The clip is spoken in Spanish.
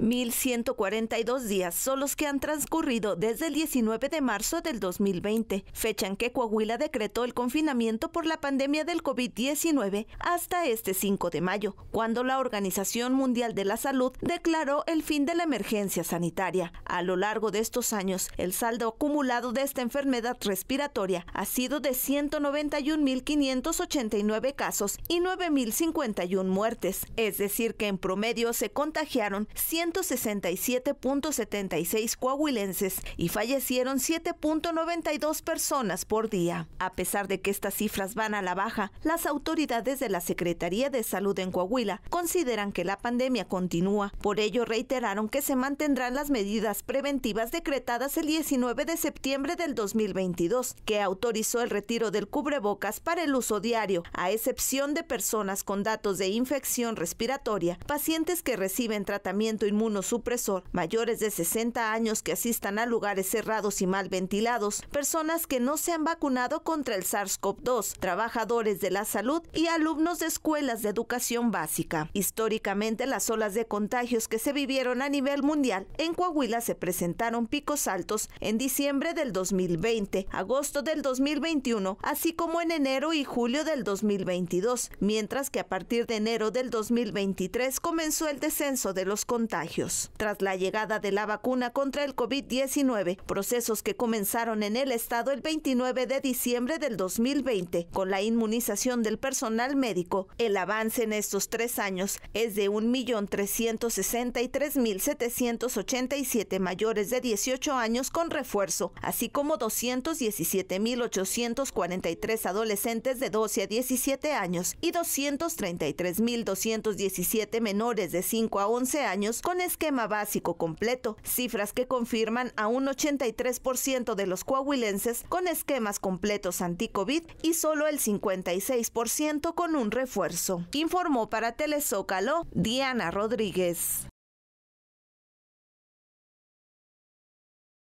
1.142 días son los que han transcurrido desde el 19 de marzo del 2020, fecha en que Coahuila decretó el confinamiento por la pandemia del COVID-19 hasta este 5 de mayo, cuando la Organización Mundial de la Salud declaró el fin de la emergencia sanitaria. A lo largo de estos años, el saldo acumulado de esta enfermedad respiratoria ha sido de 191.589 casos y 9.051 muertes, es decir que en promedio se contagiaron 100 167.76 coahuilenses y fallecieron 7.92 personas por día. A pesar de que estas cifras van a la baja, las autoridades de la Secretaría de Salud en Coahuila consideran que la pandemia continúa. Por ello, reiteraron que se mantendrán las medidas preventivas decretadas el 19 de septiembre del 2022, que autorizó el retiro del cubrebocas para el uso diario, a excepción de personas con datos de infección respiratoria, pacientes que reciben tratamiento inmunológico supresor mayores de 60 años que asistan a lugares cerrados y mal ventilados, personas que no se han vacunado contra el SARS-CoV-2, trabajadores de la salud y alumnos de escuelas de educación básica. Históricamente, las olas de contagios que se vivieron a nivel mundial en Coahuila se presentaron picos altos en diciembre del 2020, agosto del 2021, así como en enero y julio del 2022, mientras que a partir de enero del 2023 comenzó el descenso de los contagios. Tras la llegada de la vacuna contra el COVID-19, procesos que comenzaron en el estado el 29 de diciembre del 2020 con la inmunización del personal médico, el avance en estos tres años es de 1.363.787 mayores de 18 años con refuerzo, así como 217.843 adolescentes de 12 a 17 años y 233.217 menores de 5 a 11 años con con esquema básico completo, cifras que confirman a un 83% de los coahuilenses con esquemas completos anti-COVID y solo el 56% con un refuerzo. Informó para Telezócalo Diana Rodríguez.